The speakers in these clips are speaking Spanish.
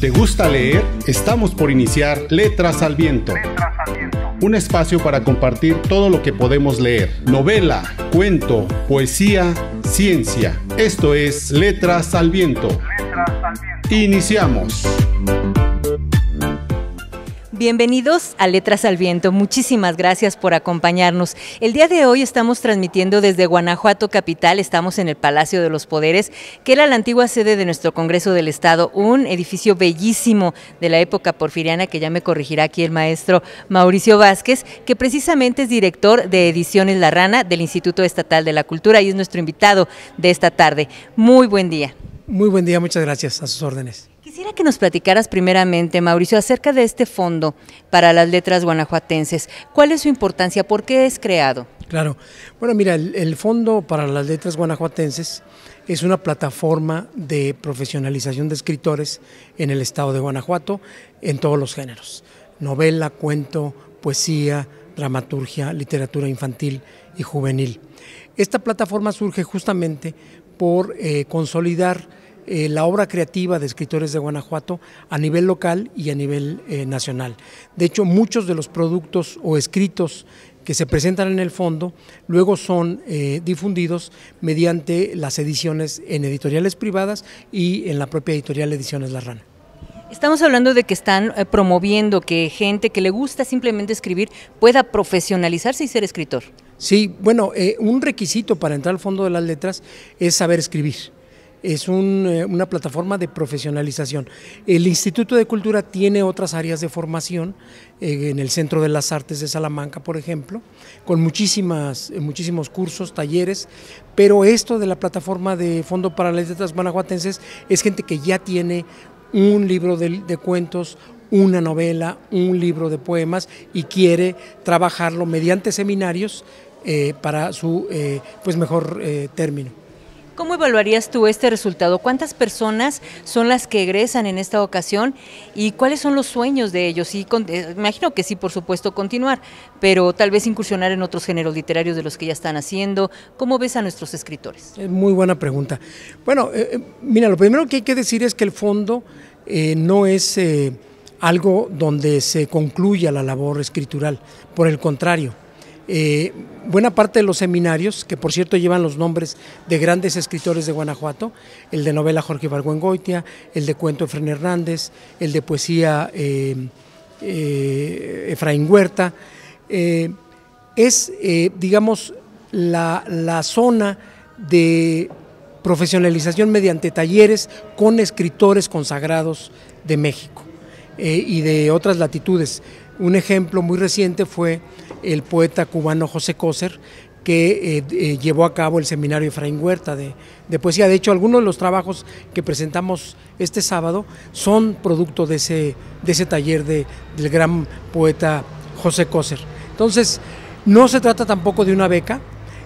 ¿Te gusta leer? Estamos por iniciar Letras al Viento. Un espacio para compartir todo lo que podemos leer. Novela, cuento, poesía, ciencia. Esto es Letras al Viento. Letras al Viento. Iniciamos. Bienvenidos a Letras al Viento. Muchísimas gracias por acompañarnos. El día de hoy estamos transmitiendo desde Guanajuato Capital. Estamos en el Palacio de los Poderes, que era la antigua sede de nuestro Congreso del Estado, un edificio bellísimo de la época porfiriana que ya me corregirá aquí el maestro Mauricio Vázquez, que precisamente es director de Ediciones La Rana del Instituto Estatal de la Cultura y es nuestro invitado de esta tarde. Muy buen día. Muy buen día, muchas gracias. A sus órdenes. Quisiera que nos platicaras primeramente, Mauricio, acerca de este fondo para las letras guanajuatenses. ¿Cuál es su importancia? ¿Por qué es creado? Claro. Bueno, mira, el, Fondo para las Letras Guanajuatenses es una plataforma de profesionalización de escritores en el estado de Guanajuato en todos los géneros. Novela, cuento, poesía, dramaturgia, literatura infantil y juvenil. Esta plataforma surge justamente por eh, consolidar eh, la obra creativa de escritores de Guanajuato a nivel local y a nivel eh, nacional. De hecho, muchos de los productos o escritos que se presentan en el fondo, luego son eh, difundidos mediante las ediciones en editoriales privadas y en la propia editorial Ediciones La Rana. Estamos hablando de que están promoviendo que gente que le gusta simplemente escribir pueda profesionalizarse y ser escritor. Sí, bueno, un requisito para entrar al fondo de las letras es saber escribir es eh, una plataforma de profesionalización. El Instituto de Cultura tiene otras áreas de formación, eh, en el Centro de las Artes de Salamanca, por ejemplo, con muchísimas, eh, muchísimos cursos, talleres, pero esto de la plataforma de Fondo para las Letras Guanajuatenses es gente que ya tiene un libro de, cuentos, una novela, un libro de poemas y quiere trabajarlo mediante seminarios para su pues mejor término. ¿Cómo evaluarías tú este resultado? ¿Cuántas personas son las que egresan en esta ocasión y cuáles son los sueños de ellos? Y eh, imagino que sí, por supuesto, continuar, pero tal vez incursionar en otros géneros literarios de los que ya están haciendo. ¿Cómo ves a nuestros escritores? Muy buena pregunta. Bueno, eh, eh, mira, lo primero que hay que decir es que el fondo no es algo donde se concluya la labor escritural, por el contrario eh, buena parte de los seminarios, que por cierto llevan los nombres de grandes escritores de Guanajuato, el de novela Jorge Goitia, el de cuento Efren Hernández, el de poesía eh, eh, Efraín Huerta, es, digamos, la, zona de profesionalización mediante talleres con escritores consagrados de México y de otras latitudes. Un ejemplo muy reciente fue el poeta cubano José Coser, que eh, eh, llevó a cabo el seminario Efraín Huerta de, poesía. De hecho, algunos de los trabajos que presentamos este sábado son producto de ese, de ese taller del gran poeta José Coser. Entonces, no se trata tampoco de una beca,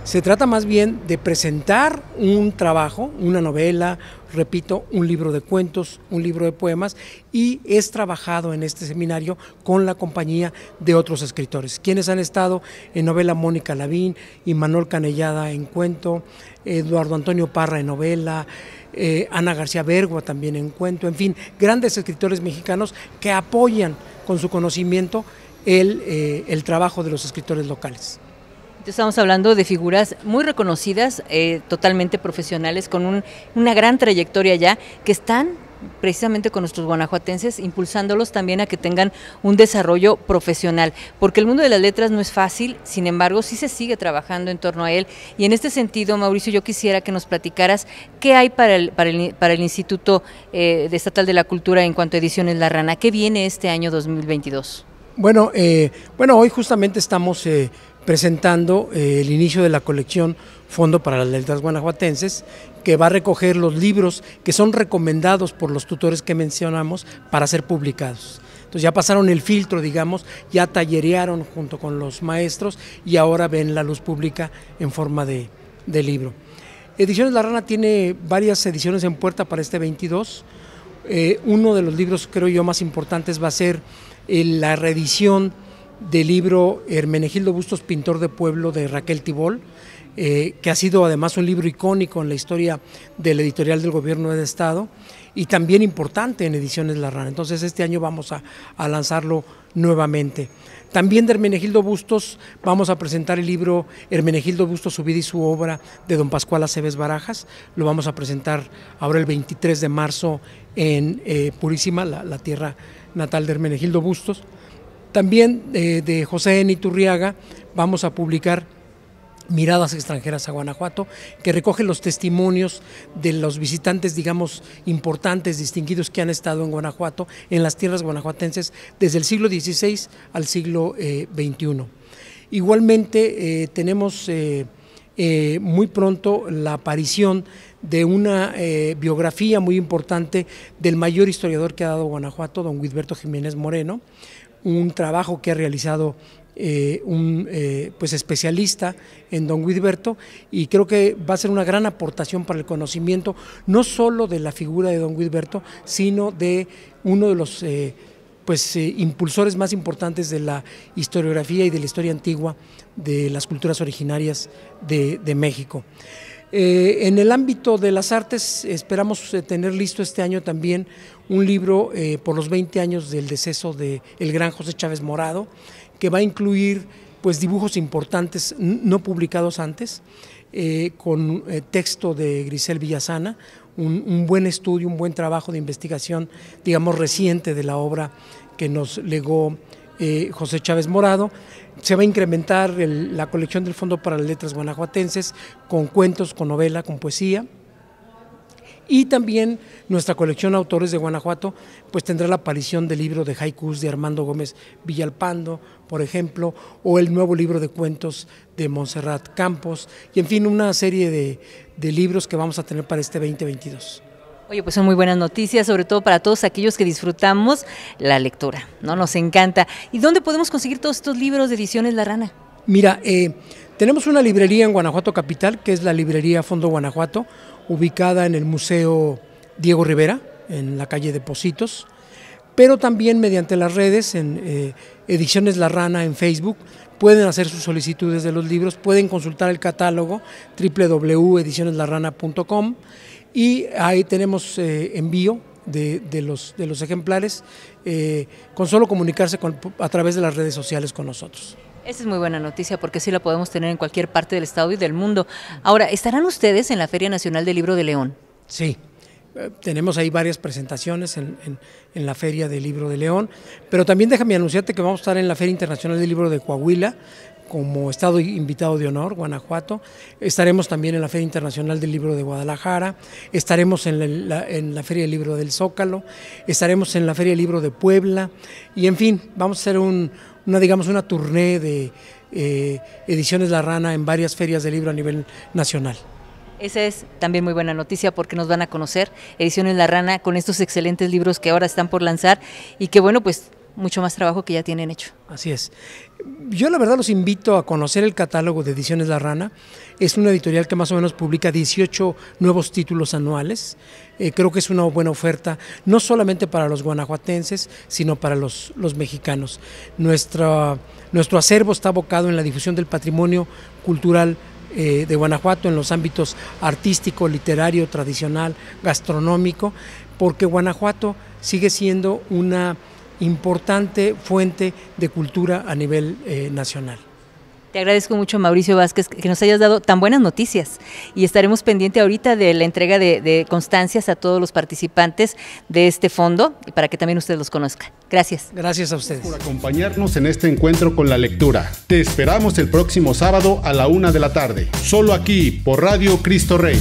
se trata más bien de presentar un trabajo, una novela, repito, un libro de cuentos, un libro de poemas, y es trabajado en este seminario con la compañía de otros escritores, quienes han estado en novela Mónica Lavín, y Manuel Canellada en cuento, Eduardo Antonio Parra en novela, eh, Ana García Bergua también en cuento, en fin, grandes escritores mexicanos que apoyan con su conocimiento el eh, trabajo de los escritores locales. Estamos hablando de figuras muy reconocidas, eh, totalmente profesionales, con una gran trayectoria ya, que están precisamente con nuestros guanajuatenses, impulsándolos también a que tengan un desarrollo profesional, porque el mundo de las letras no es fácil, sin embargo, sí se sigue trabajando en torno a él. Y en este sentido, Mauricio, yo quisiera que nos platicaras qué hay para el, Instituto eh, Estatal de la Cultura en cuanto a Ediciones La Rana, qué viene este año 2022. Bueno, eh, bueno, hoy justamente estamos eh, presentando eh, el inicio de la colección Fondo para las Letras Guanajuatenses, que va a recoger los libros que son recomendados por los tutores que mencionamos para ser publicados. Entonces ya pasaron el filtro, digamos, ya tallerearon junto con los maestros y ahora ven la luz pública en forma de, libro. Ediciones La Rana tiene varias ediciones en puerta para este 22. Eh, uno de los libros, creo yo, más importantes va a ser eh, la reedición del libro Hermenegildo Bustos, Pintor de Pueblo, de Raquel Tibol, eh, que ha sido además un libro icónico en la historia del editorial del gobierno de Estado y también importante en Ediciones La Rana. Entonces este año vamos a, lanzarlo nuevamente. También de Hermenegildo Bustos vamos a presentar el libro Hermenegildo Bustos, su vida y su obra de don Pascual Aceves Barajas. Lo vamos a presentar ahora el 23 de marzo en eh, Purísima, la tierra natal de Hermenegildo Bustos. También eh, de José Niturriaga vamos a publicar Miradas extranjeras a Guanajuato, que recoge los testimonios de los visitantes, digamos, importantes, distinguidos que han estado en Guanajuato, en las tierras guanajuatenses, desde el siglo XVI al siglo XXI. Eh, Igualmente eh, tenemos eh, muy pronto la aparición de una eh, biografía muy importante del mayor historiador que ha dado Guanajuato, don Wilberto Jiménez Moreno, un trabajo que ha realizado eh, un pues especialista en don Guidberto y creo que va a ser una gran aportación para el conocimiento no solo de la figura de don Wilberto, sino de uno de los pues, eh, impulsores más importantes de la historiografía y de la historia antigua de las culturas originarias de, México. Eh, en el ámbito de las artes esperamos eh, tener listo este año también un libro por los 20 años del deceso del el gran José Chávez Morado, que va a incluir pues dibujos importantes no publicados antes, con texto de Grisel Villasana, un, buen estudio, un buen trabajo de investigación, digamos, reciente de la obra que nos legó eh, José Chávez Morado. Se va a incrementar la colección del Fondo para las Letras Guanajuatenses con cuentos, con novela, con poesía. Y también nuestra colección Autores de Guanajuato, pues tendrá la aparición del libro de haikus de Armando Gómez Villalpando, por ejemplo, o el nuevo libro de cuentos de Montserrat Campos, y en fin, una serie de, libros que vamos a tener para este 2022. Oye, pues son muy buenas noticias, sobre todo para todos aquellos que disfrutamos la lectura, ¿no? Nos encanta. ¿Y dónde podemos conseguir todos estos libros de ediciones La Rana? Mira, eh, tenemos una librería en Guanajuato Capital, que es la librería Fondo Guanajuato, ubicada en el Museo Diego Rivera, en la calle de pero también mediante las redes, en eh, Ediciones La Rana en Facebook, pueden hacer sus solicitudes de los libros, pueden consultar el catálogo www.edicioneslarana.com y ahí tenemos eh, envío de, los, ejemplares eh, con solo comunicarse a través de las redes sociales con nosotros. Esa es muy buena noticia porque sí la podemos tener en cualquier parte del estado y del mundo. Ahora, ¿estarán ustedes en la Feria Nacional del Libro de León? Sí, eh, tenemos ahí varias presentaciones en, en, la Feria del Libro de León, pero también déjame anunciarte que vamos a estar en la Feria Internacional del Libro de Coahuila como estado invitado de honor, Guanajuato. Estaremos también en la Feria Internacional del Libro de Guadalajara, estaremos en la, en la Feria del Libro del Zócalo, estaremos en la Feria del Libro de Puebla y en fin, vamos a hacer un, una digamos una tournée de eh, ediciones La Rana en varias ferias de libro a nivel nacional. Esa es también muy buena noticia porque nos van a conocer Ediciones La Rana con estos excelentes libros que ahora están por lanzar y que bueno, pues mucho más trabajo que ya tienen hecho. Así es. Yo la verdad los invito a conocer el catálogo de Ediciones La Rana. Es una editorial que más o menos publica 18 nuevos títulos anuales. Eh, creo que es una buena oferta, no solamente para los guanajuatenses, sino para los, los mexicanos. Nuestra, nuestro acervo está abocado en la difusión del patrimonio cultural eh, de Guanajuato en los ámbitos artístico, literario, tradicional, gastronómico, porque Guanajuato sigue siendo una importante fuente de cultura a nivel eh, nacional. Te agradezco mucho, Mauricio Vázquez, que nos hayas dado tan buenas noticias y estaremos pendiente ahorita de la entrega de, constancias a todos los participantes de este fondo para que también ustedes los conozcan. Gracias. Gracias a ustedes. Por acompañarnos en este encuentro con la lectura. Te esperamos el próximo sábado a la una de la tarde, solo aquí por Radio Cristo Rey.